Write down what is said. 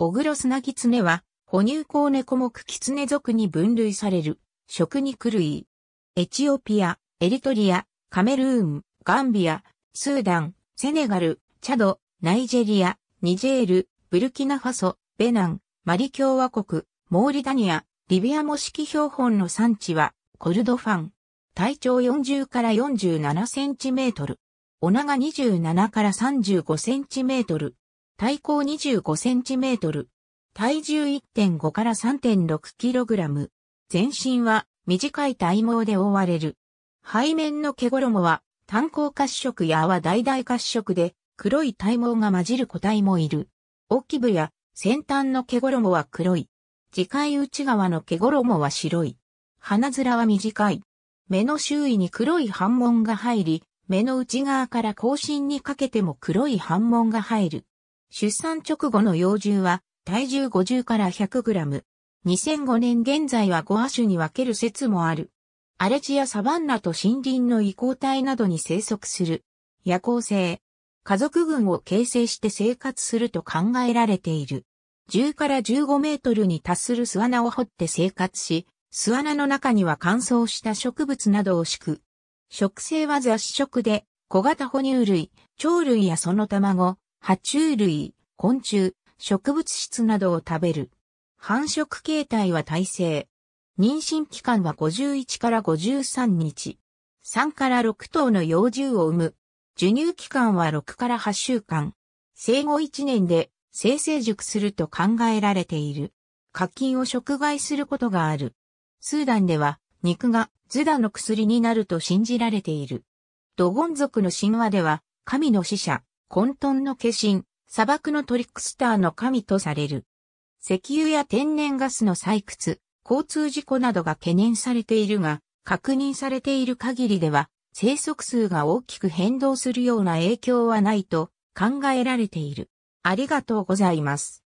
オグロスナギツネは、哺乳口猫目キツネ属に分類される、食肉類。エチオピア、エリトリア、カメルーン、ガンビア、スーダン、セネガル、チャド、ナイジェリア、ニジェール、ブルキナファソ、ベナン、マリ共和国、モーリタニア、リビア模式標本の産地は、コルドファン。体長40から47センチメートル。お長27から35センチメートル。体高25センチメートル、体重1.5から3.6キログラム、全身は短い体毛で覆われる。背面の毛衣は単光褐色や泡大々褐色で黒い体毛が混じる個体もいる。大き部や先端の毛衣は黒い。次回内側の毛衣は白い。鼻面は短い。目の周囲に黒い斑紋が入り、目の内側から後進にかけても黒い斑紋が入る。出産直後の幼獣は体重50から 100g。2005年現在は5亜種に分ける説もある。荒れ地やサバンナと森林の移行体などに生息する。夜行性。家族群を形成して生活すると考えられている。10から15メートルに達する巣穴を掘って生活し、巣穴の中には乾燥した植物などを敷く。食性は雑食で、小型哺乳類、鳥類やその卵、爬虫類、昆虫、植物質などを食べる。繁殖形態は耐性。妊娠期間は51から53日。3から6頭の幼獣を産む。授乳期間は6から8週間。生後1年で生成熟すると考えられている。課金を食害することがある。スーダンでは肉がズダの薬になると信じられている。ドゴン族の神話では神の使者、混沌の化身、砂漠のトリックスターの神とされる。石油や天然ガスの採掘、交通事故などが懸念されているが、確認されている限りでは、生息数が大きく変動するような影響はないと考えられている。ありがとうございます。